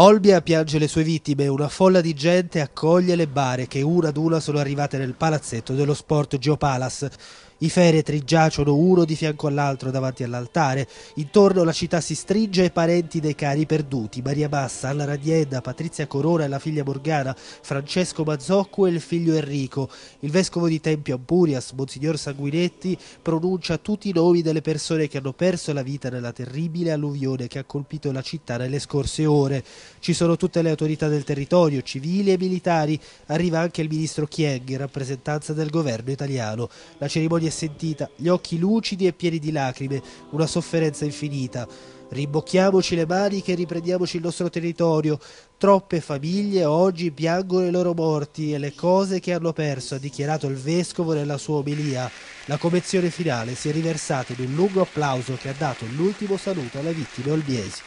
Olbia piange le sue vittime e una folla di gente accoglie le bare che una ad una sono arrivate nel palazzetto dello sport Geopalace. I feretri giacciono uno di fianco all'altro davanti all'altare. Intorno la città si stringe e parenti dei cari perduti, Maria Bassa, Anna Radienda, Patrizia Corona e la figlia Morgana, Francesco Mazzocco e il figlio Enrico. Il vescovo di Tempio Ampurias, Monsignor Sanguinetti, pronuncia tutti i nomi delle persone che hanno perso la vita nella terribile alluvione che ha colpito la città nelle scorse ore. Ci sono tutte le autorità del territorio, civili e militari. Arriva anche il ministro Chieng in rappresentanza del governo italiano. La cerimonia e sentita, gli occhi lucidi e pieni di lacrime, una sofferenza infinita. Rimbocchiamoci le maniche e riprendiamoci il nostro territorio. Troppe famiglie oggi piangono i loro morti e le cose che hanno perso, ha dichiarato il vescovo nella sua omelia. La convenzione finale si è riversata in un lungo applauso che ha dato l'ultimo saluto alle vittime olbiesi.